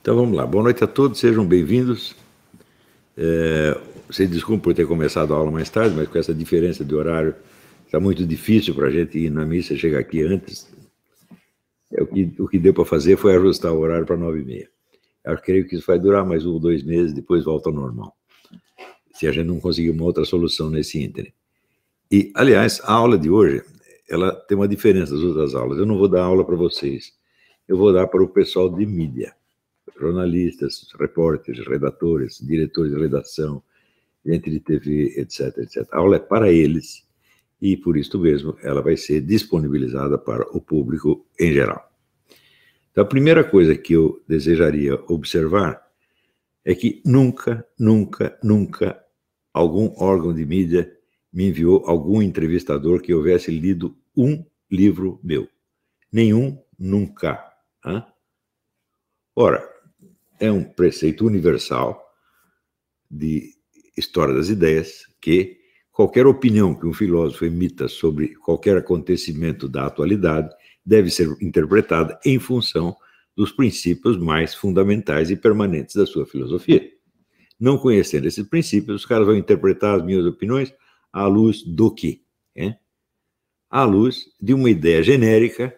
Então vamos lá. Boa noite a todos, sejam bem-vindos. É, se desculpa por ter começado a aula mais tarde, mas com essa diferença de horário está muito difícil para a gente ir na missa, chegar aqui antes. É, o, que, o que deu para fazer foi ajustar o horário para nove e meia. Eu creio que isso vai durar mais um ou dois meses, depois volta ao normal. Se a gente não conseguir uma outra solução nesse ínterim. E, aliás, a aula de hoje, ela tem uma diferença das outras aulas. Eu não vou dar aula para vocês, eu vou dar para o pessoal de mídia jornalistas, repórteres, redatores, diretores de redação, gente de TV, etc, etc. A aula é para eles e, por isso mesmo, ela vai ser disponibilizada para o público em geral. Então, a primeira coisa que eu desejaria observar é que nunca, nunca, nunca algum órgão de mídia me enviou algum entrevistador que houvesse lido um livro meu. Nenhum, nunca. Hein? Ora, é um preceito universal de história das ideias que qualquer opinião que um filósofo emita sobre qualquer acontecimento da atualidade deve ser interpretada em função dos princípios mais fundamentais e permanentes da sua filosofia. Não conhecendo esses princípios, os caras vão interpretar as minhas opiniões à luz do quê? É? À luz de uma ideia genérica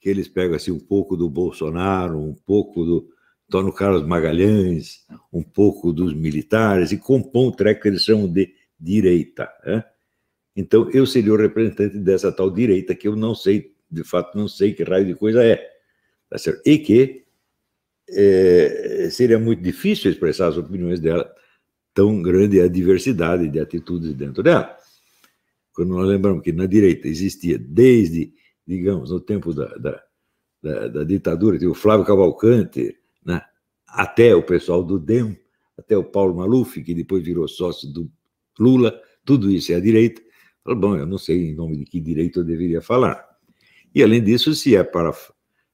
que eles pegam assim um pouco do Bolsonaro, um pouco do, Antônio Carlos Magalhães, um pouco dos militares, e compõe o treco que eles chamam de direita. Né? Então, eu seria o representante dessa tal direita, que eu não sei, de fato, não sei que raio de coisa é. Tá certo? E que é, seria muito difícil expressar as opiniões dela, tão grande a diversidade de atitudes dentro dela. Quando nós lembramos que na direita existia desde, digamos, no tempo da, da, da, da ditadura, tinha o Flávio Cavalcante, né? até o pessoal do DEM, até o Paulo Maluf, que depois virou sócio do Lula, tudo isso é a direita. bom, eu não sei em nome de que direito eu deveria falar. E, além disso, se é para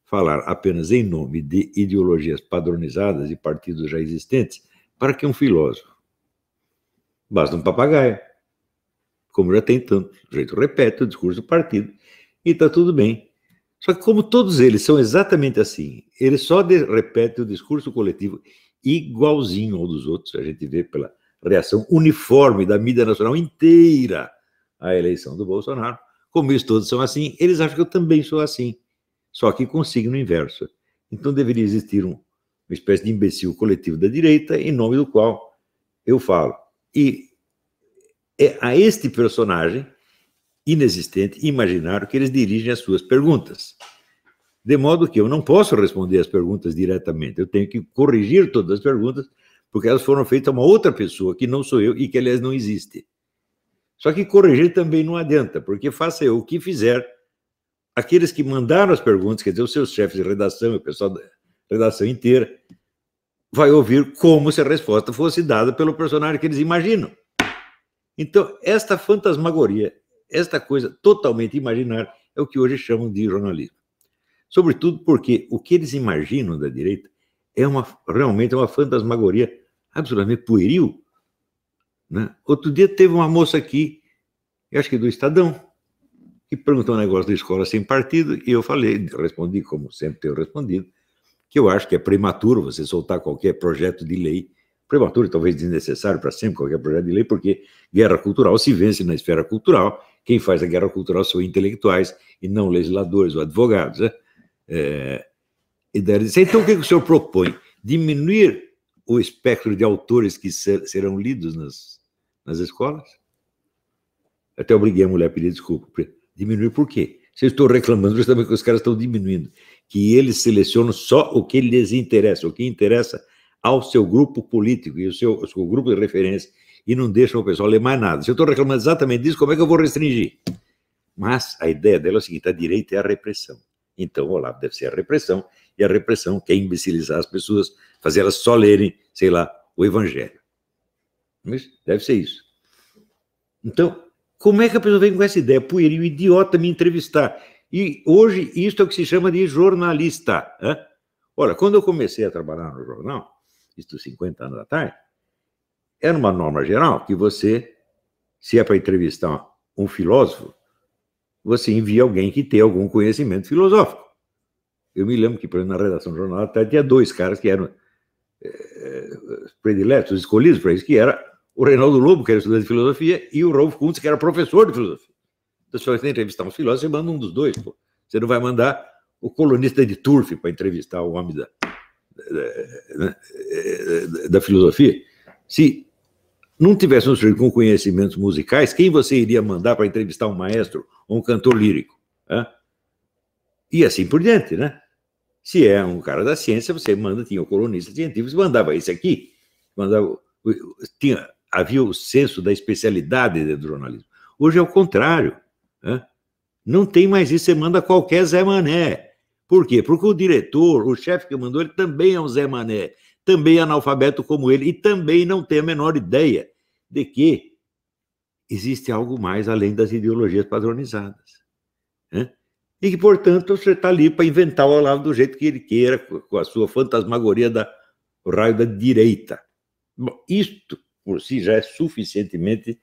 falar apenas em nome de ideologias padronizadas e partidos já existentes, para que um filósofo? Basta um papagaio, como já tem tanto. O jeito repete o discurso do partido e está tudo bem. Só que, como todos eles são exatamente assim, eles só repetem o discurso coletivo igualzinho ao dos outros, a gente vê pela reação uniforme da mídia nacional inteira à eleição do Bolsonaro. Como eles todos são assim, eles acham que eu também sou assim, só que com signo inverso. Então deveria existir um, uma espécie de imbecil coletivo da direita, em nome do qual eu falo. E é a este personagem inexistente imaginário que eles dirigem as suas perguntas. De modo que eu não posso responder as perguntas diretamente, eu tenho que corrigir todas as perguntas, porque elas foram feitas a uma outra pessoa que não sou eu e que, aliás, não existe. Só que corrigir também não adianta, porque faça eu o que fizer, aqueles que mandaram as perguntas, quer dizer, os seus chefes de redação, o pessoal da redação inteira, vai ouvir como se a resposta fosse dada pelo personagem que eles imaginam. Então, esta fantasmagoria esta coisa totalmente imaginária é o que hoje chamam de jornalismo. Sobretudo porque o que eles imaginam da direita é uma, realmente é uma fantasmagoria absolutamente pueril. Né? Outro dia teve uma moça aqui, eu acho que do Estadão, que perguntou um negócio da escola sem partido, e eu falei, respondi como sempre tenho respondido, que eu acho que é prematuro você soltar qualquer projeto de lei, prematuro talvez desnecessário para sempre qualquer projeto de lei, porque guerra cultural se vence na esfera cultural, quem faz a guerra cultural são intelectuais e não legisladores ou advogados. Né? É, e disse, então o é que o senhor propõe? Diminuir o espectro de autores que ser, serão lidos nas, nas escolas? Até obriguei a mulher a pedir desculpa. Diminuir por quê? Se eu estou reclamando justamente que os caras estão diminuindo, que eles selecionam só o que lhes interessa, o que interessa ao seu grupo político e ao seu, o seu grupo de referência e não deixam o pessoal ler mais nada. Se eu estou reclamando exatamente disso, como é que eu vou restringir? Mas a ideia dela é a seguinte: a direita é a repressão. Então, o Olavo deve ser a repressão, e a repressão quer imbecilizar as pessoas, fazer elas só lerem, sei lá, o Evangelho. Mas deve ser isso. Então, como é que a pessoa vem com essa ideia é um idiota, me entrevistar? E hoje, isso é o que se chama de jornalista. Né? Olha, quando eu comecei a trabalhar no jornal, isto 50 anos atrás, era é uma norma geral que você, se é para entrevistar um filósofo, você envia alguém que tem algum conhecimento filosófico. Eu me lembro que, por exemplo, na redação do jornal, até tinha dois caras que eram é, prediletos, escolhidos para isso, que era o Reinaldo Lobo, que era estudante de filosofia, e o Rolf Kuntz, que era professor de filosofia. Então, se você entrevistar um filósofo, você manda um dos dois. Pô. Você não vai mandar o colunista de Turf para entrevistar o homem da, da, da, da filosofia. Se não tivesse um sujeito com conhecimentos musicais, quem você iria mandar para entrevistar um maestro ou um cantor lírico? Né? E assim por diante, né? Se é um cara da ciência, você manda, tinha o de científico, mandava esse aqui, mandava, tinha, havia o senso da especialidade do jornalismo. Hoje é o contrário. Né? Não tem mais isso, você manda qualquer Zé Mané. Por quê? Porque o diretor, o chefe que mandou, ele também é um Zé Mané, também é analfabeto como ele e também não tem a menor ideia de que existe algo mais além das ideologias padronizadas. Né? E que, portanto, você está ali para inventar o Olavo do jeito que ele queira, com a sua fantasmagoria da raio da direita. Bom, isto por si já é suficientemente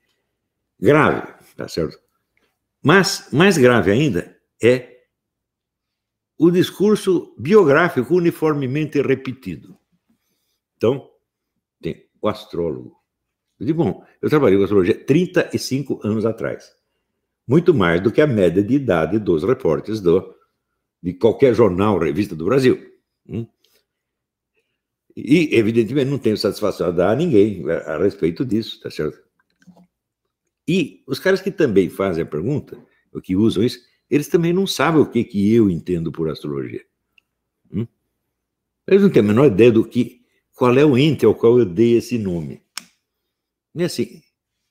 grave, tá certo? Mas mais grave ainda é o discurso biográfico uniformemente repetido. Então, tem o astrólogo, eu digo, bom, eu trabalhei com astrologia 35 anos atrás. Muito mais do que a média de idade dos repórteres do, de qualquer jornal, revista do Brasil. Hum? E, evidentemente, não tenho satisfação a dar a ninguém a, a respeito disso, tá certo? E os caras que também fazem a pergunta, ou que usam isso, eles também não sabem o que, que eu entendo por astrologia. Hum? Eles não têm a menor ideia do que, qual é o ente ao qual eu dei esse nome. E assim,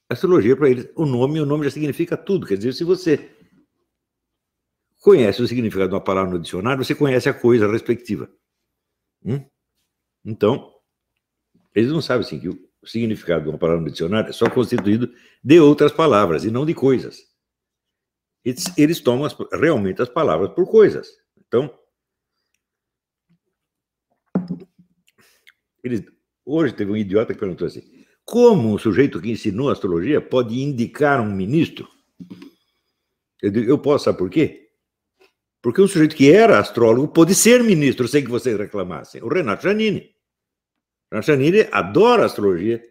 astrologia para eles, o nome, o nome já significa tudo. Quer dizer, se você conhece o significado de uma palavra no dicionário, você conhece a coisa respectiva. Hum? Então, eles não sabem assim que o significado de uma palavra no dicionário é só constituído de outras palavras e não de coisas. Eles, eles tomam as, realmente as palavras por coisas. Então, eles, hoje teve um idiota que perguntou assim: como um sujeito que ensinou astrologia pode indicar um ministro? Eu, eu posso, sabe por quê? Porque um sujeito que era astrólogo pode ser ministro sem que vocês reclamassem. O Renato Janine, Renato Janine adora astrologia,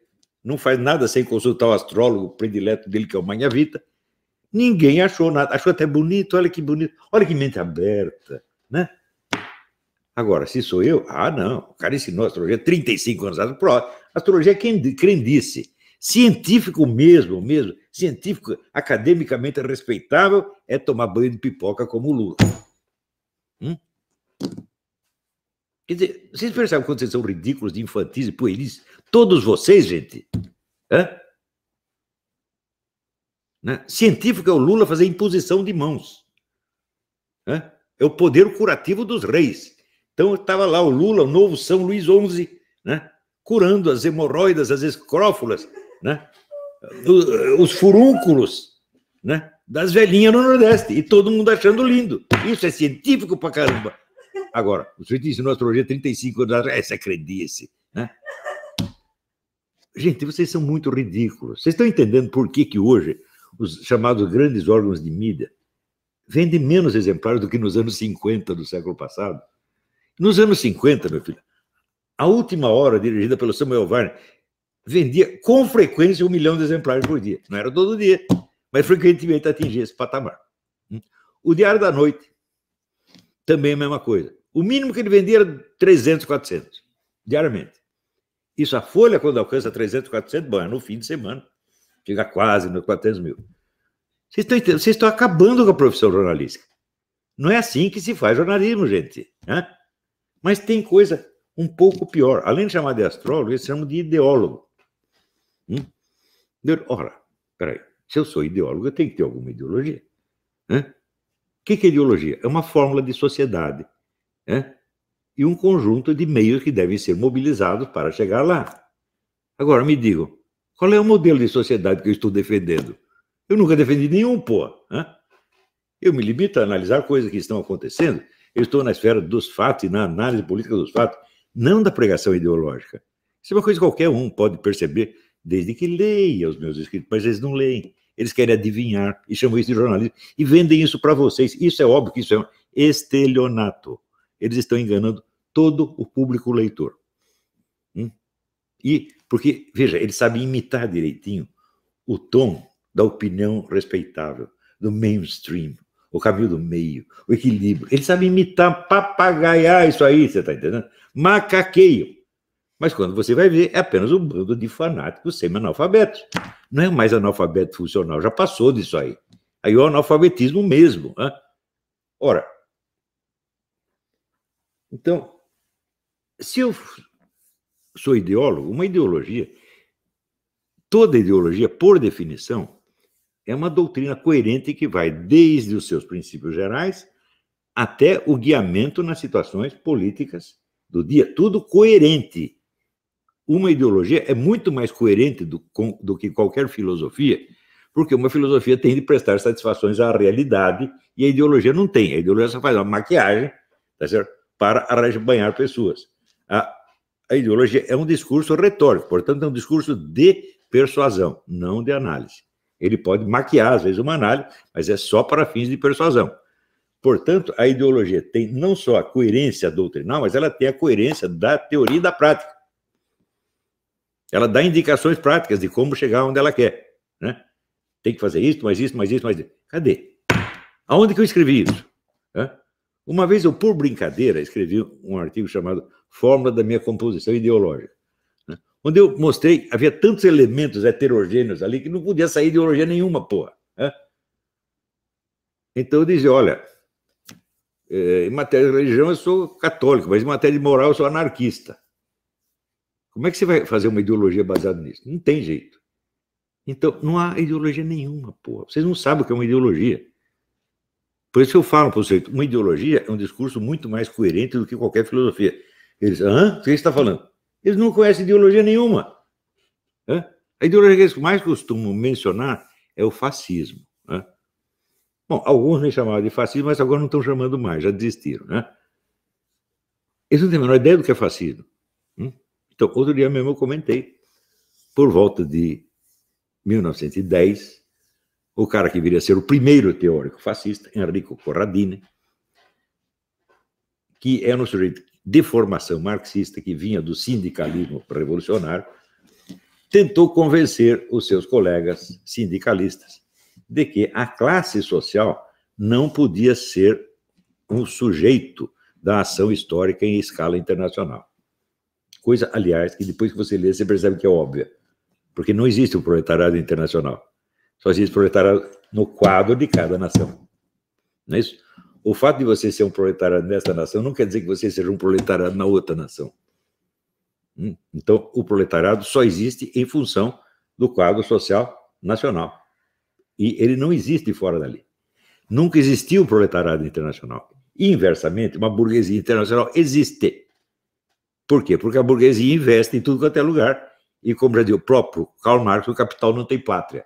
não faz nada sem consultar o astrólogo predileto dele, que é o Manhavita. Ninguém achou nada, achou até bonito, olha que bonito, olha que mente aberta, né? Agora, se sou eu, ah, não, o cara ensinou astrologia 35 anos atrás, Astrologia é crendice. Científico mesmo, mesmo, científico academicamente respeitável é tomar banho de pipoca como o Lula. Hum? Quer dizer, vocês percebem quando vocês são ridículos, infantis e pueris? Todos vocês, gente. Hã? Né? Científico é o Lula fazer imposição de mãos. Hã? É o poder curativo dos reis. Então estava lá o Lula, o novo São Luís XI, né? curando as hemorroidas, as escrófulas, né? os furúnculos né? das velhinhas no Nordeste. E todo mundo achando lindo. Isso é científico pra caramba. Agora, o sujeito no astrologia 35 anos atrás. Essa é crendice. Né? Gente, vocês são muito ridículos. Vocês estão entendendo por que, que hoje os chamados grandes órgãos de mídia vendem menos exemplares do que nos anos 50 do século passado? Nos anos 50, meu filho, a Última Hora, dirigida pelo Samuel Varney, vendia com frequência um milhão de exemplares por dia. Não era todo dia, mas frequentemente atingia esse patamar. O Diário da Noite, também a mesma coisa. O mínimo que ele vendia era 300, 400, diariamente. Isso, a Folha, quando alcança 300, 400, bom, é no fim de semana. Chega quase nos 400 mil. Vocês estão, vocês estão acabando com a profissão jornalística. Não é assim que se faz jornalismo, gente. Né? Mas tem coisa um pouco pior. Além de chamar de astrólogo, eles chamam de ideólogo. Hum? Ora, peraí, se eu sou ideólogo, eu tenho que ter alguma ideologia. O que, que é ideologia? É uma fórmula de sociedade e um conjunto de meios que devem ser mobilizados para chegar lá. Agora, me digam, qual é o modelo de sociedade que eu estou defendendo? Eu nunca defendi nenhum, pô. Eu me limito a analisar coisas que estão acontecendo. Eu estou na esfera dos fatos e na análise política dos fatos não da pregação ideológica. Isso é uma coisa que qualquer um pode perceber, desde que leia os meus escritos, mas eles não leem. Eles querem adivinhar e chamam isso de jornalismo e vendem isso para vocês. Isso é óbvio que isso é um estelionato. Eles estão enganando todo o público leitor. Hum? E porque, veja, eles sabem imitar direitinho o tom da opinião respeitável, do mainstream, o caminho do meio, o equilíbrio. Ele sabe imitar, papagaiar ah, isso aí, você está entendendo? Macaqueio. Mas quando você vai ver, é apenas um bando de fanáticos semi-analfabetos. Não é mais analfabeto funcional, já passou disso aí. Aí o analfabetismo mesmo. Né? Ora, então, se eu sou ideólogo, uma ideologia, toda ideologia, por definição, é uma doutrina coerente que vai desde os seus princípios gerais até o guiamento nas situações políticas do dia. Tudo coerente. Uma ideologia é muito mais coerente do, com, do que qualquer filosofia, porque uma filosofia tem de prestar satisfações à realidade e a ideologia não tem. A ideologia só faz uma maquiagem tá certo? para arrebanhar pessoas. A, a ideologia é um discurso retórico, portanto, é um discurso de persuasão, não de análise. Ele pode maquiar, às vezes, uma análise, mas é só para fins de persuasão. Portanto, a ideologia tem não só a coerência doutrinal, mas ela tem a coerência da teoria e da prática. Ela dá indicações práticas de como chegar onde ela quer. Né? Tem que fazer isso, mais isso, mais isso, mais isso. Cadê? Aonde que eu escrevi isso? Uma vez eu, por brincadeira, escrevi um artigo chamado Fórmula da Minha Composição Ideológica. Onde eu mostrei, havia tantos elementos heterogêneos ali que não podia sair ideologia nenhuma, porra. Né? Então eu dizia, olha, é, em matéria de religião eu sou católico, mas em matéria de moral eu sou anarquista. Como é que você vai fazer uma ideologia baseada nisso? Não tem jeito. Então, não há ideologia nenhuma, porra. Vocês não sabem o que é uma ideologia. Por isso que eu falo para vocês, uma ideologia é um discurso muito mais coerente do que qualquer filosofia. Eles, hã? O que você está falando? Eles não conhecem ideologia nenhuma. Né? A ideologia que eles mais costumam mencionar é o fascismo. Né? Bom, alguns me chamavam de fascismo, mas agora não estão chamando mais, já desistiram. Né? Eles não têm a menor ideia do que é fascismo. Né? Então, outro dia mesmo eu comentei, por volta de 1910, o cara que viria a ser o primeiro teórico fascista, Enrico Corradini, que era é um sujeito de formação marxista que vinha do sindicalismo revolucionário, tentou convencer os seus colegas sindicalistas de que a classe social não podia ser um sujeito da ação histórica em escala internacional. Coisa, aliás, que depois que você lê, você percebe que é óbvia, porque não existe um proletariado internacional. Só existe o proletariado no quadro de cada nação. Não é isso? O fato de você ser um proletariado nesta nação não quer dizer que você seja um proletariado na outra nação. Hum? Então, o proletariado só existe em função do quadro social nacional. E ele não existe fora dali. Nunca existiu um proletariado internacional. E, inversamente, uma burguesia internacional existe. Por quê? Porque a burguesia investe em tudo quanto é lugar. E, como já disse o próprio Karl Marx, o capital não tem pátria.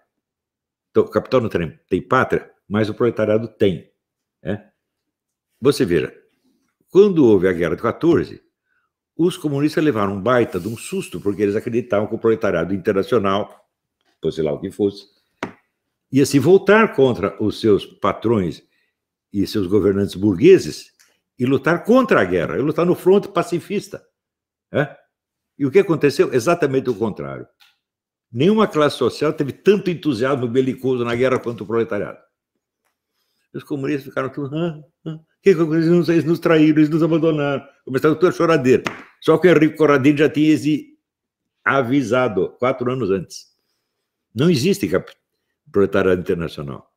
Então, o capital não tem, tem pátria, mas o proletariado tem. Né? Você veja, quando houve a Guerra de 14, os comunistas levaram um baita de um susto, porque eles acreditavam que o proletariado internacional, fosse lá o que fosse, ia se voltar contra os seus patrões e seus governantes burgueses e lutar contra a guerra, e lutar no fronte pacifista. É? E o que aconteceu? Exatamente o contrário. Nenhuma classe social teve tanto entusiasmo belicoso na guerra quanto o proletariado os comunistas ficaram tudo. Ah, que comunistas eles nos traíram, eles nos abandonaram. Começaram toda a choradeira. Só que o Henrique Corradini já tinha esse avisado quatro anos antes. Não existe proletariado internacional.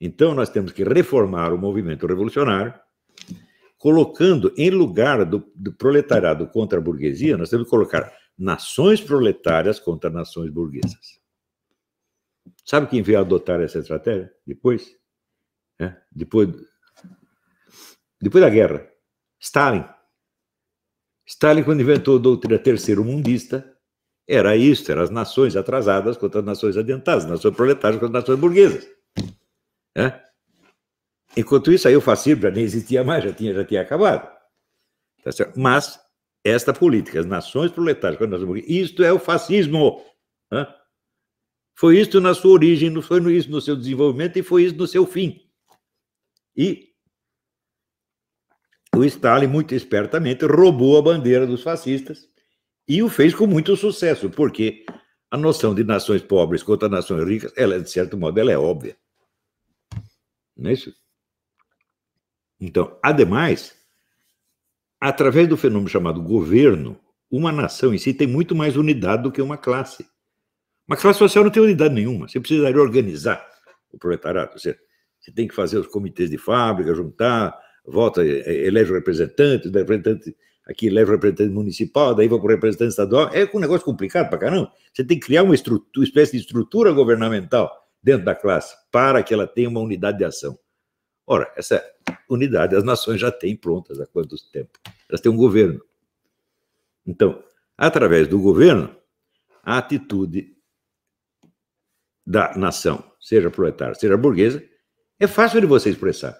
Então nós temos que reformar o movimento revolucionário, colocando em lugar do, do proletariado contra a burguesia, nós temos que colocar nações proletárias contra nações burguesas. Sabe quem veio adotar essa estratégia depois? né? depois, depois da guerra. Stalin. Stalin, quando inventou a doutrina terceiro-mundista, era isso, eram as nações atrasadas contra as nações adiantadas, as nações proletárias contra as nações burguesas. Né? Enquanto isso, aí o fascismo já nem existia mais, já tinha, já tinha acabado. Tá Mas esta política, as nações proletárias contra as nações burguesas, isto é o fascismo. Né? Foi isso na sua origem, foi isso no seu desenvolvimento e foi isso no seu fim. E o Stalin, muito espertamente, roubou a bandeira dos fascistas e o fez com muito sucesso, porque a noção de nações pobres contra nações ricas, ela, de certo modo, ela é óbvia. Não é isso? Então, ademais, através do fenômeno chamado governo, uma nação em si tem muito mais unidade do que uma classe. Uma classe social não tem unidade nenhuma. Você precisaria organizar o proletariado. Ou seja, você tem que fazer os comitês de fábrica, juntar, vota, é, é, elege o representante, o representante aqui elege o representante municipal, daí vai para o representante estadual. É um negócio complicado para caramba. Você tem que criar uma, uma espécie de estrutura governamental dentro da classe para que ela tenha uma unidade de ação. Ora, essa unidade as nações já têm prontas há quanto tempo? Elas têm um governo. Então, através do governo, a atitude da nação, seja proletária, seja burguesa, é fácil de você expressar.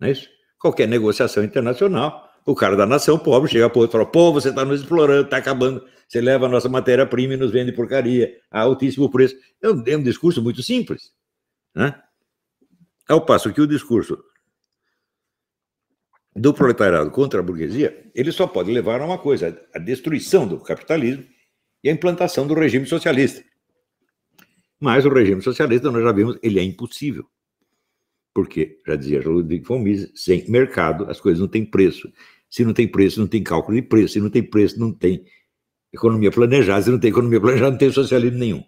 Não é isso? Qualquer negociação internacional, o cara da nação pobre chega para outro e fala: pô, você está nos explorando, está acabando, você leva a nossa matéria-prima e nos vende porcaria a altíssimo preço. É um, é um discurso muito simples. Né? Ao passo que o discurso do proletariado contra a burguesia, ele só pode levar a uma coisa: a destruição do capitalismo e a implantação do regime socialista. Mas o regime socialista, nós já vimos, ele é impossível. Porque, já dizia Ludwig von Mises, sem mercado as coisas não têm preço. Se não tem preço, não tem cálculo de preço. Se não tem preço, não tem economia planejada. Se não tem economia planejada, não tem socialismo nenhum.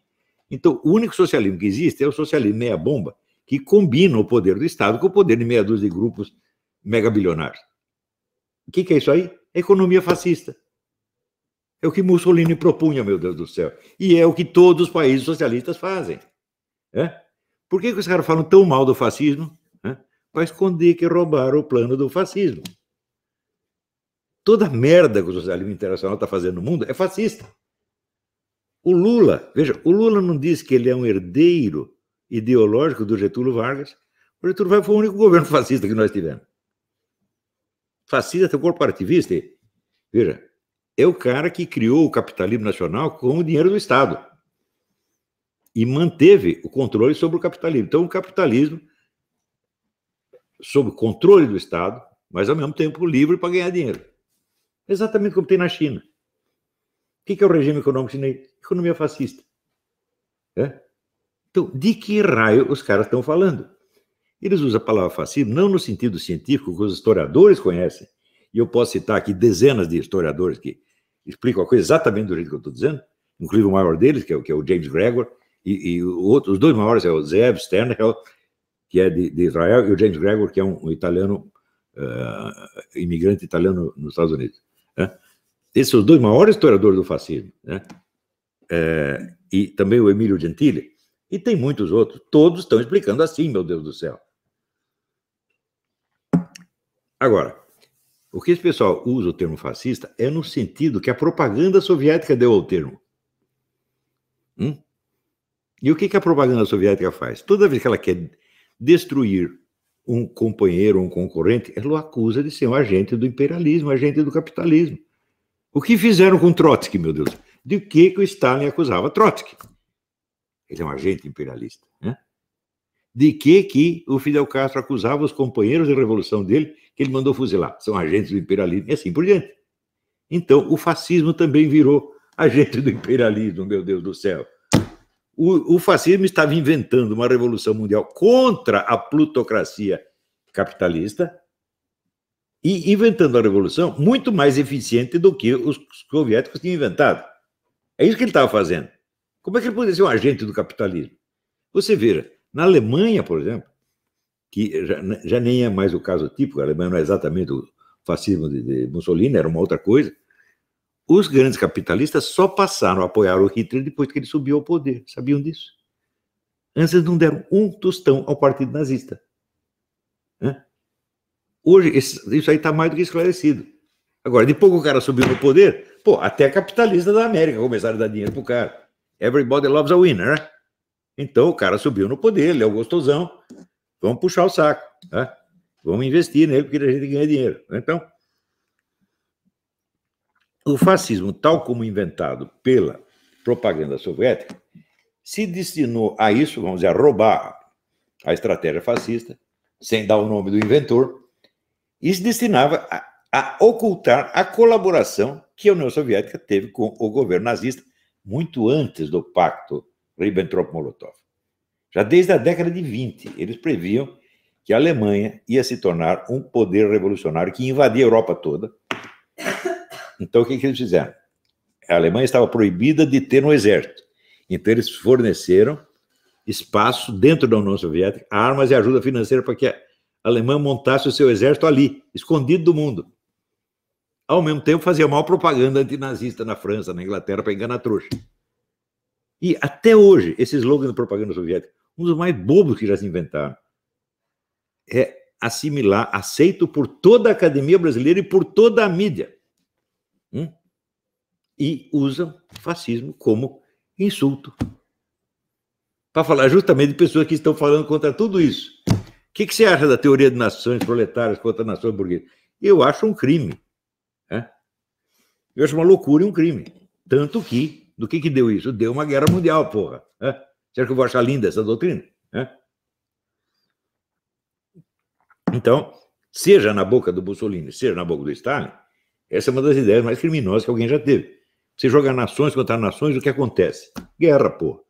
Então, o único socialismo que existe é o socialismo meia-bomba, que combina o poder do Estado com o poder de meia dúzia de grupos megabilionários. O que, que é isso aí? É economia fascista. É o que Mussolini propunha, meu Deus do céu. E é o que todos os países socialistas fazem. É? Por que, que os caras falam tão mal do fascismo? para esconder que roubaram o plano do fascismo. Toda merda que o socialismo internacional está fazendo no mundo é fascista. O Lula, veja, o Lula não diz que ele é um herdeiro ideológico do Getúlio Vargas. O Getúlio Vargas foi o único governo fascista que nós tivemos. Fascista é o corporativista. Veja, é o cara que criou o capitalismo nacional com o dinheiro do Estado e manteve o controle sobre o capitalismo. Então, o capitalismo sob controle do Estado, mas ao mesmo tempo livre para ganhar dinheiro. Exatamente como tem na China. O que é o regime econômico chinês? Economia fascista. É? Então, de que raio os caras estão falando? Eles usam a palavra fascismo não no sentido científico que os historiadores conhecem, e eu posso citar aqui dezenas de historiadores que explicam a coisa exatamente do jeito que eu estou dizendo, inclusive o maior deles, que é o, que é o James Gregor, e, e outros os dois maiores, é o Zeb Stern, que é de, de, Israel, e o James Gregor, que é um, um italiano, uh, imigrante italiano nos Estados Unidos. Né? Esses são os dois maiores historiadores do fascismo, né? É, e também o Emílio Gentili, e tem muitos outros. Todos estão explicando assim, meu Deus do céu. Agora, o que esse pessoal usa o termo fascista é no sentido que a propaganda soviética deu ao termo. Hum? E o que, que a propaganda soviética faz? Toda vez que ela quer destruir um companheiro, um concorrente, ela o acusa de ser um agente do imperialismo, um agente do capitalismo. O que fizeram com Trotsky, meu Deus? De que, que o Stalin acusava Trotsky? Ele é um agente imperialista. Né? De que, que o Fidel Castro acusava os companheiros de revolução dele, que ele mandou fuzilar? São agentes do imperialismo, e assim por diante. Então, o fascismo também virou agente do imperialismo, meu Deus do céu o, o fascismo estava inventando uma revolução mundial contra a plutocracia capitalista e inventando a revolução muito mais eficiente do que os soviéticos tinham inventado. É isso que ele estava fazendo. Como é que ele podia ser um agente do capitalismo? Você veja, na Alemanha, por exemplo, que já, já nem é mais o caso típico, a Alemanha não é exatamente o fascismo de, de Mussolini, era uma outra coisa, os grandes capitalistas só passaram a apoiar o Hitler depois que ele subiu ao poder. Sabiam disso? Antes eles não deram um tostão ao partido nazista. Né? Hoje, isso aí está mais do que esclarecido. Agora, depois que o cara subiu no poder, pô, até capitalista da América começaram a dar dinheiro pro cara. Everybody loves a winner, né? Então o cara subiu no poder, ele é o gostosão. Vamos puxar o saco, né? Vamos investir nele porque a gente ganha dinheiro. Né? Então, o fascismo, tal como inventado pela propaganda soviética, se destinou a isso, vamos dizer, a roubar a estratégia fascista, sem dar o nome do inventor, e se destinava a, a ocultar a colaboração que a União Soviética teve com o governo nazista muito antes do pacto Ribbentrop-Molotov. Já desde a década de 20, eles previam que a Alemanha ia se tornar um poder revolucionário que invadia a Europa toda, então, o que, que eles fizeram? A Alemanha estava proibida de ter um exército. Então, eles forneceram espaço dentro da União Soviética, armas e ajuda financeira para que a Alemanha montasse o seu exército ali, escondido do mundo. Ao mesmo tempo, fazia mal propaganda antinazista na França, na Inglaterra, para enganar a trouxa. E até hoje, esse slogan de propaganda soviética, um dos mais bobos que já se inventaram, é assimilar, aceito por toda a academia brasileira e por toda a mídia. Hum? E usam fascismo como insulto. Para falar justamente de pessoas que estão falando contra tudo isso. O que, que, você acha da teoria de nações proletárias contra nações burguesas? Eu acho um crime. Né? Eu acho uma loucura e um crime. Tanto que, do que, que deu isso? Deu uma guerra mundial, porra. Né? Será que eu vou achar linda essa doutrina? Né? Então, seja na boca do Mussolini, seja na boca do Stalin, essa é uma das ideias mais criminosas que alguém já teve. Você jogar nações contra nações, o que acontece? Guerra, pô.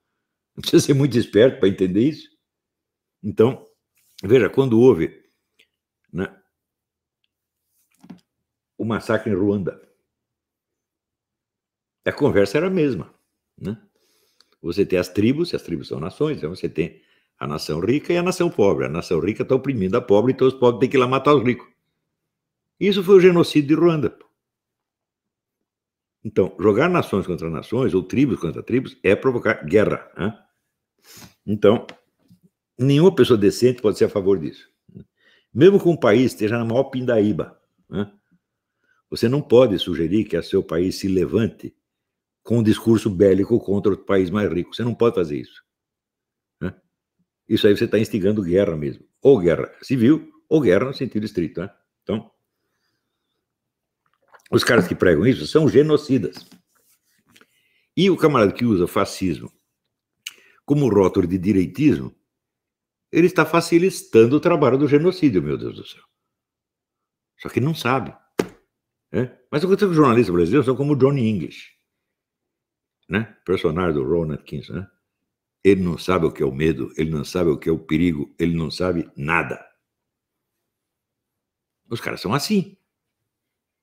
Não precisa ser muito esperto para entender isso. Então, veja, quando houve né, o massacre em Ruanda, a conversa era a mesma. Né? Você tem as tribos, as tribos são nações, então você tem a nação rica e a nação pobre. A nação rica está oprimindo a pobre, então os pobres têm que ir lá matar os ricos. Isso foi o genocídio de Ruanda. Pô. Então, jogar nações contra nações ou tribos contra tribos é provocar guerra. Né? Então, nenhuma pessoa decente pode ser a favor disso. Mesmo que um país esteja na maior pindaíba, né? você não pode sugerir que a seu país se levante com um discurso bélico contra o país mais rico. Você não pode fazer isso. Né? Isso aí você está instigando guerra mesmo. Ou guerra civil, ou guerra no sentido estrito. Né? Então, os caras que pregam isso são genocidas. E o camarada que usa fascismo como rótulo de direitismo, ele está facilitando o trabalho do genocídio, meu Deus do céu. Só que ele não sabe. Né? Mas o que os jornalistas brasileiros são como Johnny English, né? personagem do Ron Atkinson. Né? Ele não sabe o que é o medo, ele não sabe o que é o perigo, ele não sabe nada. Os caras são assim.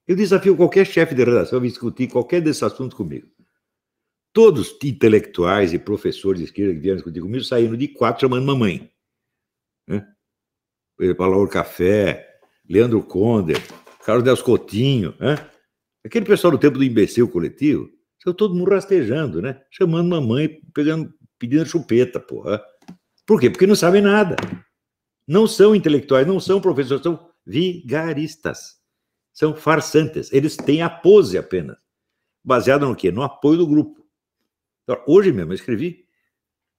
Eu desafio qualquer chefe de redação a discutir qualquer desse assunto comigo. Todos intelectuais e professores de esquerda que vieram discutir comigo saíram de quatro chamando mamãe. Né? Por exemplo, Café, Leandro Conder, Carlos Del Coutinho, né? aquele pessoal do tempo do imbecil coletivo, saiu todo mundo rastejando, né? Chamando mamãe, pegando, pedindo chupeta, porra. Por quê? Porque não sabem nada. Não são intelectuais, não são professores, são vigaristas são farsantes. Eles têm a pose apenas. Baseado no quê? No apoio do grupo. Então, hoje mesmo eu escrevi.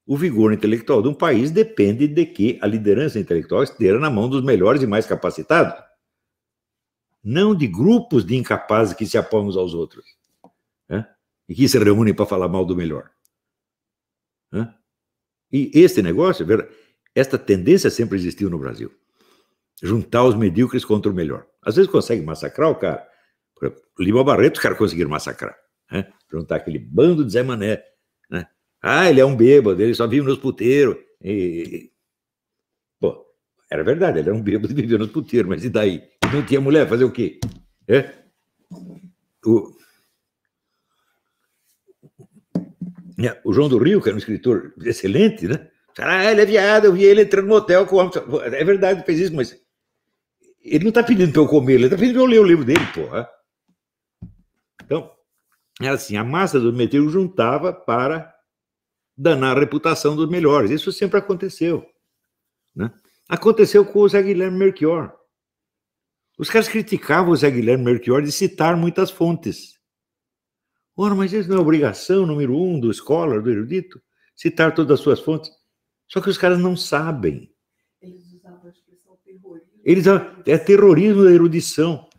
O vigor intelectual de um país depende de que a liderança intelectual esteja na mão dos melhores e mais capacitados. Não de grupos de incapazes que se apoiam uns aos outros. Né? E que se reúnem para falar mal do melhor. Né? E este negócio, é esta tendência sempre existiu no Brasil. Juntar os medíocres contra o melhor. Às vezes consegue massacrar o cara. Por exemplo, Lima Barreto, os caras conseguiram massacrar. Né? Juntar aquele bando de Zé Mané. Né? Ah, ele é um bêbado, ele só vive nos puteiros. E... Pô, era verdade, ele era um bêbado e vivia nos puteiros, mas e daí? não tinha mulher, fazer o quê? É? O... Né, o João do Rio, que era um escritor excelente, né? Ah, ele é viado, eu vi ele entrando no hotel com o homem. É verdade, fez isso, mas ele não está pedindo para eu comer, ele está pedindo para eu ler o livro dele, porra. Então, era é assim: a massa do Demetrius juntava para danar a reputação dos melhores. Isso sempre aconteceu. Né? Aconteceu com o Zé Guilherme Melchior. Os caras criticavam o Zé Guilherme Melchior de citar muitas fontes. Ora, mas isso não é obrigação número um do scholar, do erudito? Citar todas as suas fontes. Só que os caras não sabem eles é terrorismo da erudição.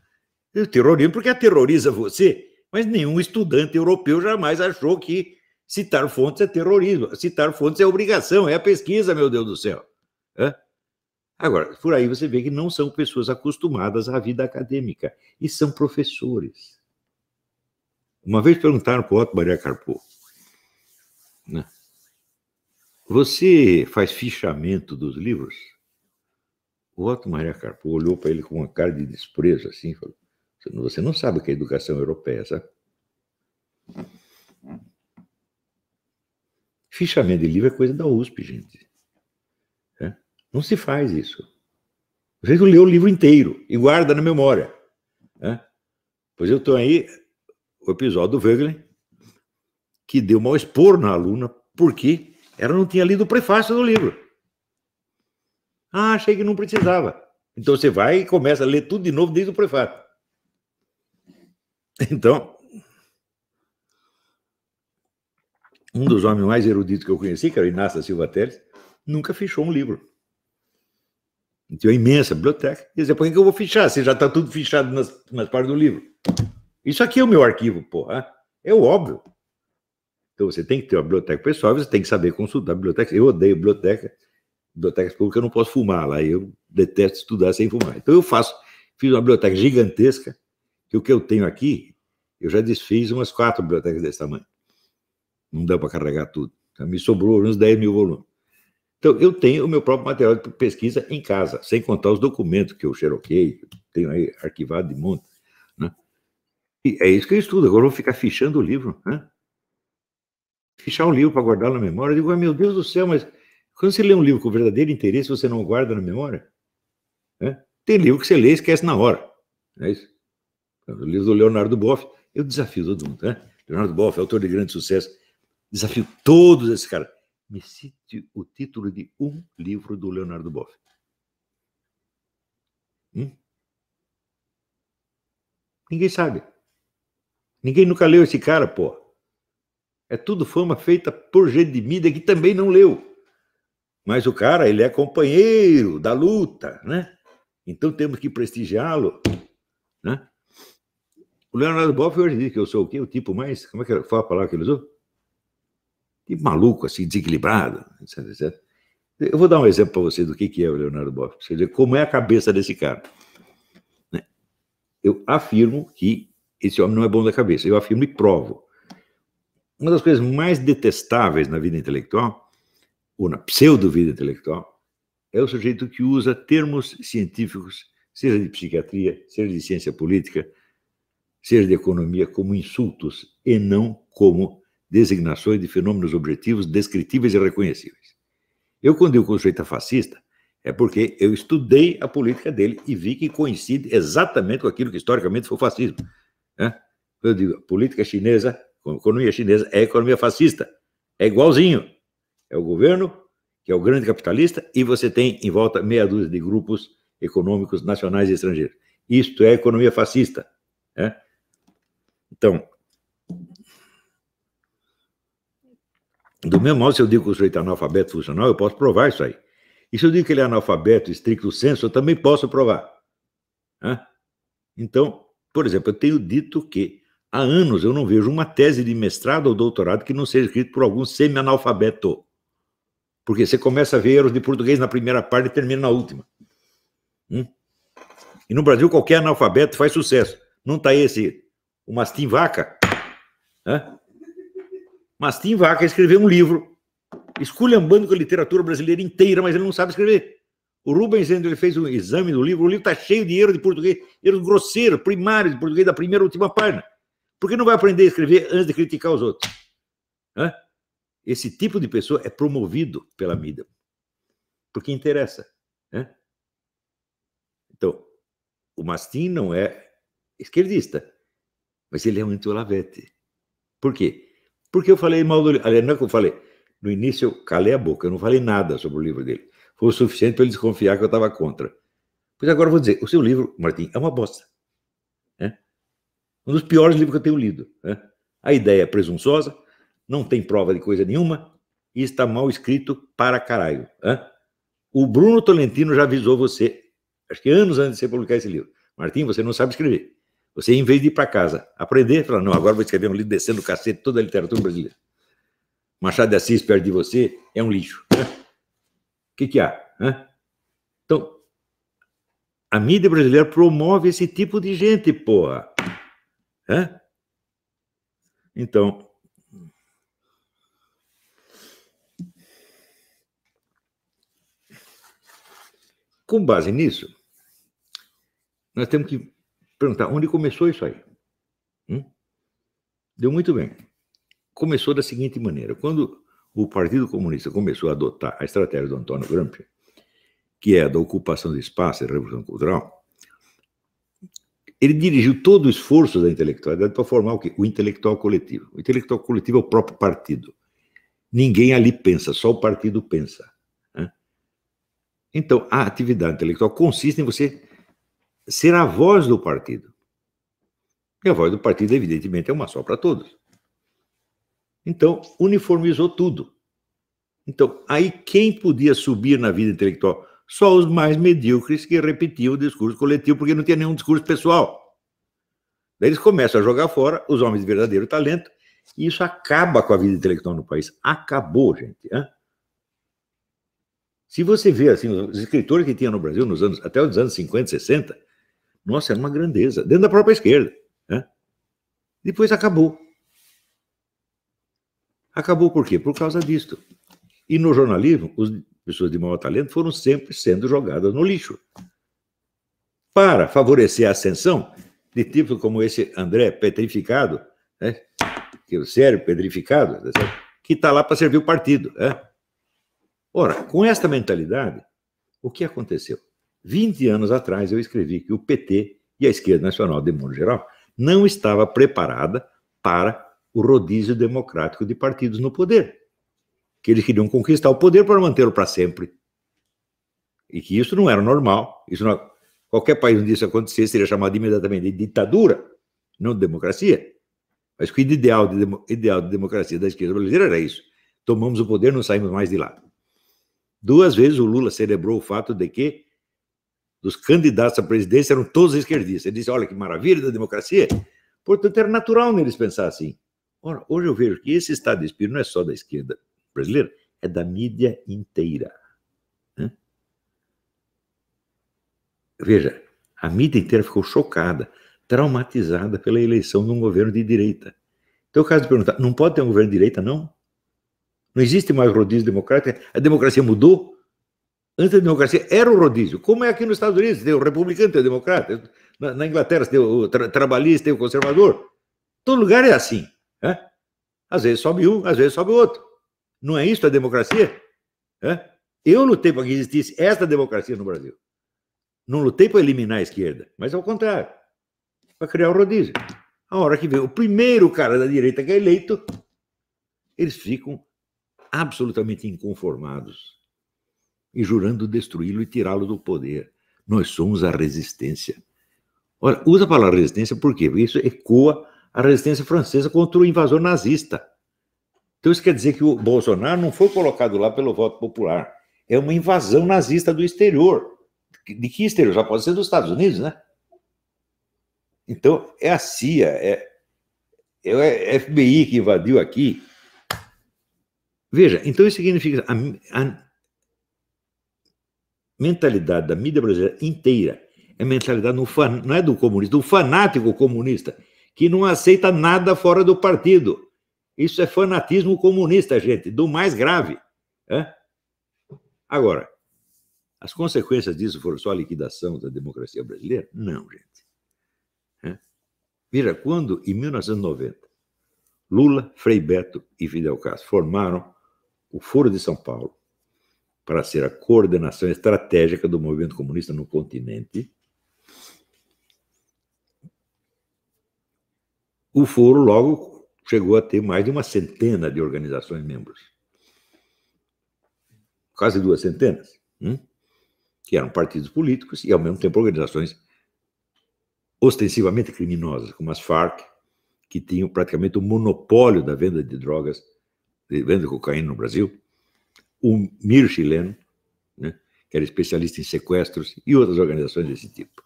É terrorismo porque aterroriza você, mas nenhum estudante europeu jamais achou que citar fontes é terrorismo. Citar fontes é obrigação, é a pesquisa, meu Deus do céu. É? Agora, por aí você vê que não são pessoas acostumadas à vida acadêmica e são professores. Uma vez perguntaram para o Otto Maria Carpo, né? você faz fichamento dos livros? O Otto Maria Carpo olhou para ele com uma cara de desprezo, assim, falou, você não sabe o que é educação europeia, sabe? Fichamento de livro é coisa da USP, gente. É? Não se faz isso. Você lê o livro inteiro e guarda na memória. É? Pois eu estou aí, o episódio do Wegelin que deu mau expor na aluna, porque ela não tinha lido o prefácio do livro. Ah, achei que não precisava. Então você vai e começa a ler tudo de novo desde o prefácio. Então, um dos homens mais eruditos que eu conheci, que era o Inácio Silva Teles, nunca fechou um livro. Tinha uma imensa biblioteca. E dizia, por que eu vou fechar? você já está tudo fechado nas, nas partes do livro. Isso aqui é o meu arquivo, porra. É o óbvio. Então você tem que ter uma biblioteca pessoal, você tem que saber consultar a biblioteca. Eu odeio biblioteca bibliotecas públicas eu não posso fumar lá, eu detesto estudar sem fumar. Então eu faço, fiz uma biblioteca gigantesca, que o que eu tenho aqui, eu já desfiz umas quatro bibliotecas desse tamanho. Não dá para carregar tudo. Então, me sobrou uns 10 mil volumes. Então, eu tenho o meu próprio material de pesquisa em casa, sem contar os documentos que eu xeroquei, tenho aí arquivado de monte. Né? E é isso que eu estudo. Agora eu vou ficar fichando o livro. Né? Fichar um livro para guardar na memória. Eu digo, ah, meu Deus do céu, mas quando você lê um livro com verdadeiro interesse, você não guarda na memória? Né? Tem livro que você lê e esquece na hora. é isso? O livro do Leonardo Boff, eu desafio todo mundo, né? Leonardo Boff, autor de grande sucesso. Desafio todos esses caras. Me cite o título de um livro do Leonardo Boff. Hum? Ninguém sabe. Ninguém nunca leu esse cara, pô. É tudo fama feita por gente de mídia que também não leu. Mas o cara, ele é companheiro da luta, né? Então temos que prestigiá-lo, né? O Leonardo Boff hoje diz que eu sou o quê? O tipo mais, como é que foi a palavra que ele usou? Tipo maluco, assim, desequilibrado, etc, etc. Eu vou dar um exemplo para você do que, que é o Leonardo Boff, você vê como é a cabeça desse cara. Né? Eu afirmo que esse homem não é bom da cabeça, eu afirmo e provo. Uma das coisas mais detestáveis na vida intelectual na pseudo-vida intelectual, é o sujeito que usa termos científicos, seja de psiquiatria, seja de ciência política, seja de economia, como insultos e não como designações de fenômenos objetivos, descritíveis e reconhecíveis. Eu, quando digo que o sujeito é fascista, é porque eu estudei a política dele e vi que coincide exatamente com aquilo que historicamente foi o fascismo. Né? Eu digo, a política chinesa, a economia chinesa é economia fascista. É igualzinho é o governo, que é o grande capitalista, e você tem em volta meia dúzia de grupos econômicos nacionais e estrangeiros. Isto é economia fascista. Né? Então, do mesmo modo, se eu digo que o sujeito é analfabeto funcional, eu posso provar isso aí. E se eu digo que ele é analfabeto estricto senso, eu também posso provar. Né? Então, por exemplo, eu tenho dito que há anos eu não vejo uma tese de mestrado ou doutorado que não seja escrita por algum semi-analfabeto. Porque você começa a ver erros de português na primeira parte e termina na última. Hum? E no Brasil, qualquer analfabeto faz sucesso. Não está esse o Mastim Vaca? Hã? Mastim Vaca escreveu um livro esculhambando com a literatura brasileira inteira, mas ele não sabe escrever. O Rubens ele fez um exame do livro, o livro está cheio de erro de português, erros grosseiros, primários de português da primeira e última página. Por que não vai aprender a escrever antes de criticar os outros? Hã? esse tipo de pessoa é promovido pela mídia, porque interessa. Né? Então, o Mastin não é esquerdista, mas ele é um anti Por quê? Porque eu falei mal do livro. Aliás, não é que eu falei. No início eu calei a boca, eu não falei nada sobre o livro dele. Foi o suficiente para ele desconfiar que eu estava contra. Pois agora eu vou dizer, o seu livro, Martim, é uma bosta. Né? Um dos piores livros que eu tenho lido. Né? A ideia é presunçosa, não tem prova de coisa nenhuma e está mal escrito para caralho. Hein? O Bruno Tolentino já avisou você, acho que anos antes de você publicar esse livro. Martim, você não sabe escrever. Você, em vez de ir para casa aprender, fala: não, agora vou escrever um livro descendo o cacete toda a literatura brasileira. Machado de Assis perto de você é um lixo. O que, que há? Hein? Então, a mídia brasileira promove esse tipo de gente, porra. Hã? Então, Com base nisso, nós temos que perguntar onde começou isso aí. Hum? Deu muito bem. Começou da seguinte maneira: quando o Partido Comunista começou a adotar a estratégia do Antônio Gramsci, que é a da ocupação do espaço e da revolução cultural, ele dirigiu todo o esforço da intelectualidade para formar o quê? O intelectual coletivo. O intelectual coletivo é o próprio partido. Ninguém ali pensa, só o partido pensa. Então, a atividade intelectual consiste em você ser a voz do partido. E a voz do partido, evidentemente, é uma só para todos. Então, uniformizou tudo. Então, aí quem podia subir na vida intelectual? Só os mais medíocres que repetiam o discurso coletivo, porque não tinha nenhum discurso pessoal. Daí eles começam a jogar fora os homens de verdadeiro talento, e isso acaba com a vida intelectual no país. Acabou, gente. Hein? Se você vê assim, os escritores que tinha no Brasil nos anos, até os anos 50, 60, nossa, era uma grandeza, dentro da própria esquerda. Né? Depois acabou. Acabou por quê? Por causa disto. E no jornalismo, as pessoas de maior talento foram sempre sendo jogadas no lixo. Para favorecer a ascensão de tipos como esse André petrificado, né? que é o sério petrificado, né? que está lá para servir o partido. Né? Ora, com esta mentalidade, o que aconteceu? 20 anos atrás eu escrevi que o PT e a esquerda nacional, de modo geral, não estava preparada para o rodízio democrático de partidos no poder. Que eles queriam conquistar o poder para mantê-lo para sempre. E que isso não era normal. Isso não... Qualquer país onde isso acontecesse seria chamado imediatamente de ditadura, não de democracia. Mas que o ideal de, ideal de democracia da esquerda brasileira era isso. Tomamos o poder, não saímos mais de lá. Duas vezes o Lula celebrou o fato de que os candidatos à presidência eram todos esquerdistas. Ele disse: olha que maravilha da democracia. Portanto, era natural neles pensar assim. Ora, hoje eu vejo que esse estado de espírito não é só da esquerda brasileira, é da mídia inteira. Né? Veja, a mídia inteira ficou chocada, traumatizada pela eleição de um governo de direita. Então, o caso de perguntar: não pode ter um governo de direita, não? Não existe mais rodízio democrático. A democracia mudou. Antes a democracia era o rodízio. Como é aqui nos Estados Unidos? Tem o republicano, tem o democrata. Na, na Inglaterra tem o tra trabalhista, tem o conservador. Todo lugar é assim. Né? Às vezes sobe um, às vezes sobe outro. Não é isso a democracia? Né? Eu lutei para que existisse esta democracia no Brasil. Não lutei para eliminar a esquerda, mas ao contrário, para criar o rodízio. A hora que vem o primeiro cara da direita que é eleito, eles ficam absolutamente inconformados e jurando destruí-lo e tirá-lo do poder. Nós somos a resistência. Olha, usa a palavra resistência por quê? Porque isso ecoa a resistência francesa contra o invasor nazista. Então isso quer dizer que o Bolsonaro não foi colocado lá pelo voto popular. É uma invasão nazista do exterior. De que exterior? Já pode ser dos Estados Unidos, né? Então, é a CIA, é, é o FBI que invadiu aqui, Veja, então isso significa a, a mentalidade da mídia brasileira inteira é mentalidade no fan, não é do comunista, do fanático comunista, que não aceita nada fora do partido. Isso é fanatismo comunista, gente, do mais grave. É? Agora, as consequências disso foram só a liquidação da democracia brasileira? Não, gente. É? Veja, quando, em 1990, Lula, Frei Beto e Fidel Castro formaram o Foro de São Paulo para ser a coordenação estratégica do movimento comunista no continente, o Foro logo chegou a ter mais de uma centena de organizações membros. Quase duas centenas, hein? Hum? que eram partidos políticos e, ao mesmo tempo, organizações ostensivamente criminosas, como as Farc, que tinham praticamente o monopólio da venda de drogas venda cocaína no Brasil, o Mir chileno, né, que era especialista em sequestros e outras organizações desse tipo.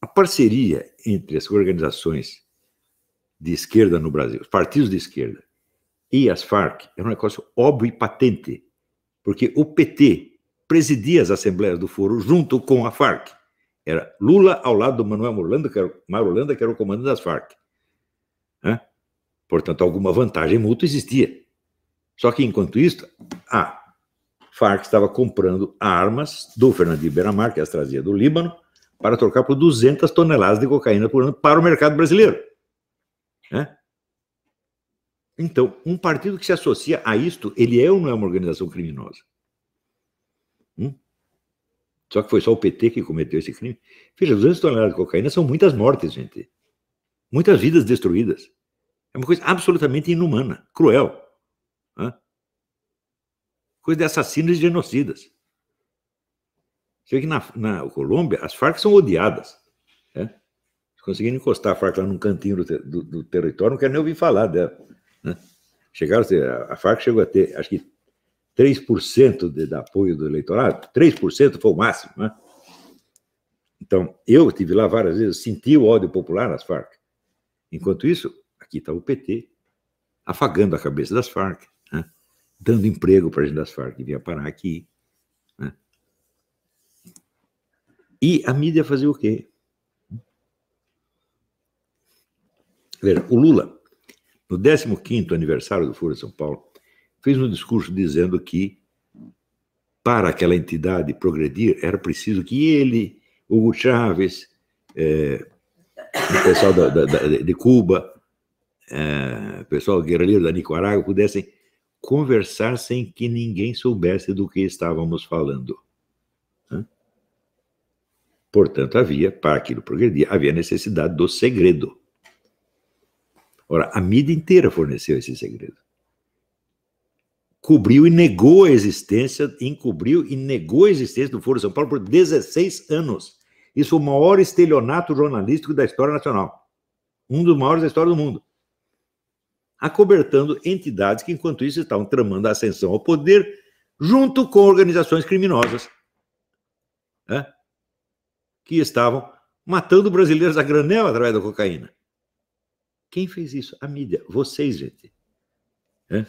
A parceria entre as organizações de esquerda no Brasil, os partidos de esquerda e as Farc, é um negócio óbvio e patente, porque o PT presidia as assembleias do foro junto com a Farc. Era Lula ao lado do Manuel Orlando, que era, que era o comandante das Farc. Portanto, alguma vantagem mútua existia. Só que, enquanto isso, a Farc estava comprando armas do Fernando Beiramar, que as trazia do Líbano, para trocar por 200 toneladas de cocaína por ano para o mercado brasileiro. Né? Então, um partido que se associa a isto, ele é ou não é uma organização criminosa? Hum? Só que foi só o PT que cometeu esse crime. Veja, 200 toneladas de cocaína são muitas mortes, gente. Muitas vidas destruídas. É uma coisa absolutamente inumana, cruel. Né? Coisa de assassinos e genocidas. Você vê que na, na Colômbia, as Farc são odiadas. Né? Conseguiram encostar a Farc lá num cantinho do, do, do território, não quero nem ouvir falar dela. Né? Chegaram, a Farc chegou a ter, acho que 3% de, de apoio do eleitorado, 3% foi o máximo. Né? Então, eu tive lá várias vezes, senti o ódio popular nas Farc. Enquanto isso, aqui está o PT, afagando a cabeça das Farc, né? dando emprego para a gente das Farc, que vinha parar aqui. Né? E a mídia fazia o quê? Veja, o Lula, no 15º aniversário do Foro de São Paulo, fez um discurso dizendo que para aquela entidade progredir era preciso que ele, Hugo Chávez, é, o pessoal da, da, da, de Cuba, eh, pessoal guerrilheiro da Nicarágua pudessem conversar sem que ninguém soubesse do que estávamos falando. Portanto, havia, para aquilo progredir, havia necessidade do segredo. Ora, a mídia inteira forneceu esse segredo. Cobriu e negou a existência, encobriu e negou a existência do Foro São Paulo por 16 anos. Isso foi o maior estelionato jornalístico da história nacional. Um dos maiores da história do mundo acobertando entidades que, enquanto isso, estavam tramando a ascensão ao poder junto com organizações criminosas né, que estavam matando brasileiros a granel através da cocaína. Quem fez isso? A mídia. Vocês, gente. É?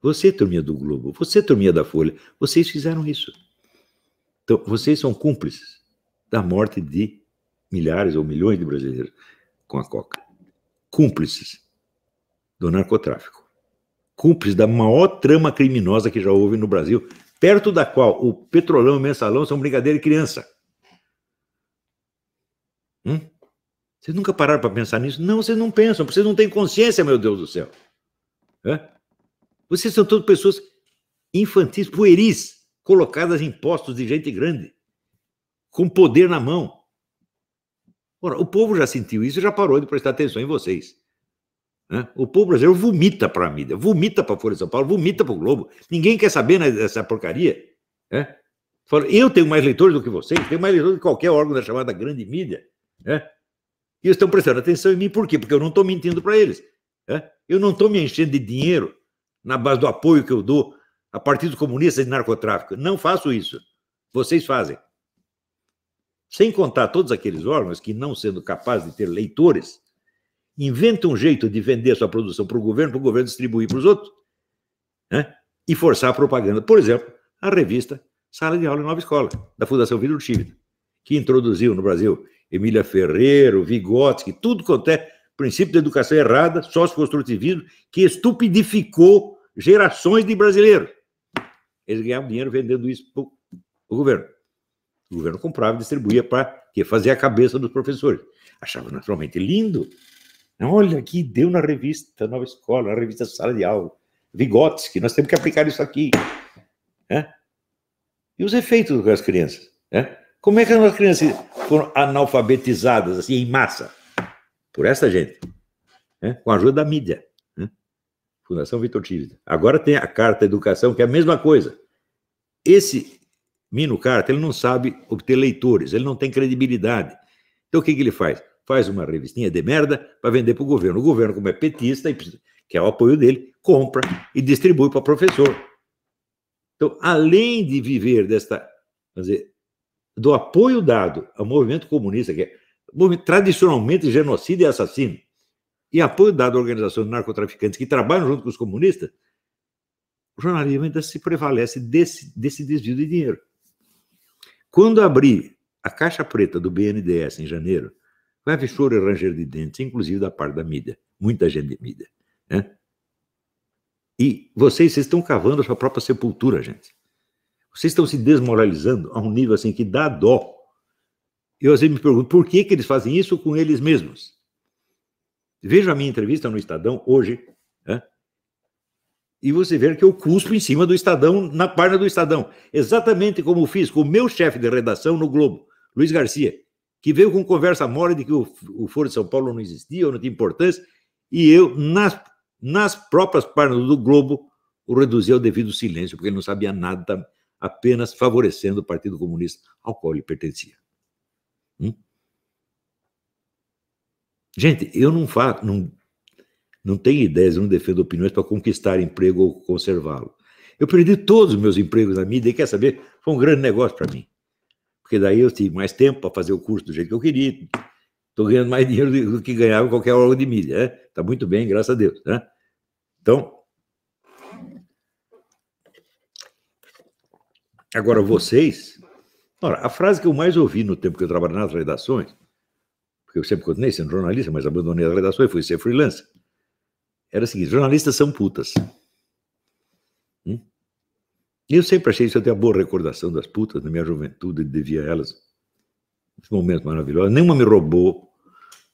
Você, turminha do Globo, você, turminha da Folha, vocês fizeram isso. Então, vocês são cúmplices da morte de milhares ou milhões de brasileiros com a coca cúmplices do narcotráfico, cúmplices da maior trama criminosa que já houve no Brasil, perto da qual o petrolão e o mensalão são brincadeira de criança. Hum? Vocês nunca pararam para pensar nisso? Não, vocês não pensam, porque vocês não têm consciência, meu Deus do céu. É? Vocês são todas pessoas infantis, pueris, colocadas em postos de gente grande, com poder na mão. Ora, o povo já sentiu isso e já parou de prestar atenção em vocês. Né? O povo brasileiro vomita para a mídia, vomita para a Folha de São Paulo, vomita para o Globo. Ninguém quer saber né, dessa porcaria. Né? Fala, eu tenho mais leitores do que vocês, tenho mais leitores do que qualquer órgão da chamada grande mídia. Né? E eles estão prestando atenção em mim, por quê? Porque eu não estou mentindo para eles. Né? Eu não estou me enchendo de dinheiro na base do apoio que eu dou a partidos comunistas e narcotráfico. Não faço isso. Vocês fazem sem contar todos aqueles órgãos que, não sendo capazes de ter leitores, inventam um jeito de vender sua produção para o governo, para o governo distribuir para os outros, né? e forçar a propaganda. Por exemplo, a revista Sala de Aula e Nova Escola, da Fundação Vitor Chivita, que introduziu no Brasil Emília Ferreiro, Vigotsky, tudo quanto é princípio da educação errada, sócio sócio-construtivismo, que estupidificou gerações de brasileiros. Eles ganhavam dinheiro vendendo isso para o governo. O governo comprava e distribuía para fazer a cabeça dos professores. Achava naturalmente lindo. Olha aqui, deu na revista Nova Escola, na revista Sala de Aula. Vygotsky, nós temos que aplicar isso aqui. E os efeitos com as crianças? Como é que as crianças foram analfabetizadas assim em massa? Por essa gente, com a ajuda da mídia. Fundação Vitor Tívida. Agora tem a Carta Educação, que é a mesma coisa. Esse mina carta, ele não sabe obter leitores, ele não tem credibilidade. Então o que, que ele faz? Faz uma revistinha de merda para vender para o governo. O governo, como é petista, que é o apoio dele, compra e distribui para professor. Então, além de viver desta, dizer, do apoio dado ao movimento comunista, que é tradicionalmente genocida e assassino, e apoio dado a organizações de narcotraficantes que trabalham junto com os comunistas, o jornalismo ainda se prevalece desse, desse desvio de dinheiro. Quando abrir a caixa preta do BNDES em janeiro, vai haver choro e ranger de dentes, inclusive da parte da mídia. Muita gente de mídia. Né? E vocês, vocês estão cavando a sua própria sepultura, gente. Vocês estão se desmoralizando a um nível assim que dá dó. Eu às vezes me pergunto por que, que eles fazem isso com eles mesmos. Veja a minha entrevista no Estadão hoje e você ver que eu cuspo em cima do Estadão, na página do Estadão. Exatamente como eu fiz com o meu chefe de redação no Globo, Luiz Garcia, que veio com conversa mora de que o, o Foro de São Paulo não existia, ou não tinha importância, e eu, nas, nas próprias páginas do Globo, o reduzi ao devido silêncio, porque ele não sabia nada, apenas favorecendo o Partido Comunista ao qual ele pertencia. Hum? Gente, eu não faço, não não tem ideias, não defendo opiniões para conquistar emprego ou conservá-lo. Eu perdi todos os meus empregos na mídia e quer saber, foi um grande negócio para mim. Porque daí eu tive mais tempo para fazer o curso do jeito que eu queria. Estou ganhando mais dinheiro do que ganhava qualquer órgão de mídia. Está né? Tá muito bem, graças a Deus. Né? Então, agora vocês. Ora, a frase que eu mais ouvi no tempo que eu trabalhei nas redações, porque eu sempre continuei sendo jornalista, mas abandonei as redações, fui ser freelancer era o seguinte: jornalistas são putas. Hum? E eu sempre achei isso, eu tenho a boa recordação das putas na minha juventude, devia a elas. Esses momentos maravilhosos. Nenhuma me roubou,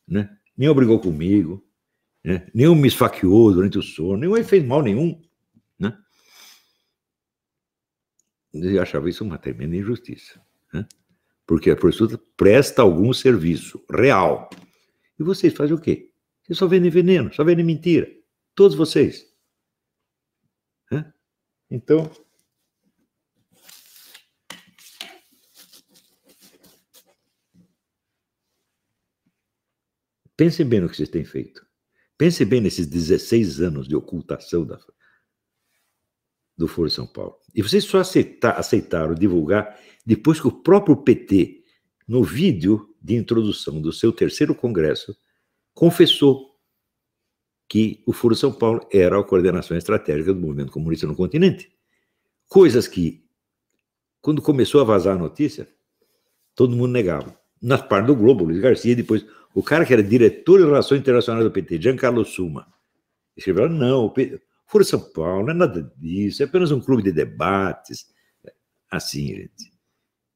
né? nenhuma brigou comigo, né? nenhuma me esfaqueou durante o sono, nenhuma fez mal nenhum. Né? Eu achava isso uma tremenda injustiça. Né? Porque a prostituta presta algum serviço real. E vocês fazem o quê? Vocês só vendem veneno, só vendem mentira. Todos vocês. Então. Pensem bem no que vocês têm feito. Pensem bem nesses 16 anos de ocultação da, do Foro São Paulo. E vocês só aceitar, aceitaram divulgar depois que o próprio PT, no vídeo de introdução do seu terceiro congresso, confessou que o Foro São Paulo era a coordenação estratégica do movimento comunista no continente. Coisas que, quando começou a vazar a notícia, todo mundo negava. Na parte do Globo, Luiz Garcia, depois, o cara que era diretor de Relações Internacionais do PT, Giancarlo Suma, escreveu: não, o Foro São Paulo não é nada disso, é apenas um clube de debates. Assim, gente.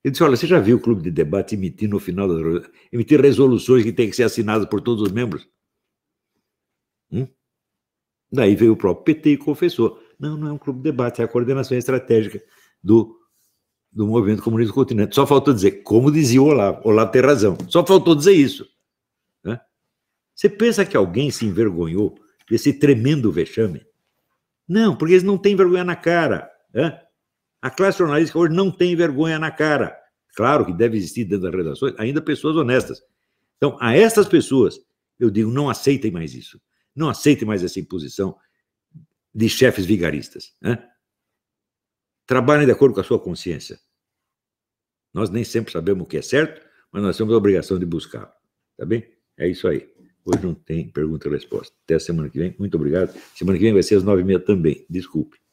Ele disse: olha, você já viu o clube de debate emitir no final, das, emitir resoluções que tem que ser assinadas por todos os membros? Hum? Daí veio o próprio PT e confessou: não, não é um clube de debate, é a coordenação estratégica do, do movimento comunista do continente. Só faltou dizer, como dizia o Olavo, Olavo tem razão, só faltou dizer isso. Né? Você pensa que alguém se envergonhou desse tremendo vexame? Não, porque eles não têm vergonha na cara. Né? A classe jornalística hoje não tem vergonha na cara. Claro que deve existir dentro das redações ainda pessoas honestas. Então, a essas pessoas, eu digo, não aceitem mais isso. Não aceite mais essa imposição de chefes vigaristas. Né? Trabalhem de acordo com a sua consciência. Nós nem sempre sabemos o que é certo, mas nós temos a obrigação de buscar. Tá bem? É isso aí. Hoje não tem pergunta e resposta. Até a semana que vem. Muito obrigado. Semana que vem vai ser às nove e meia também. Desculpe.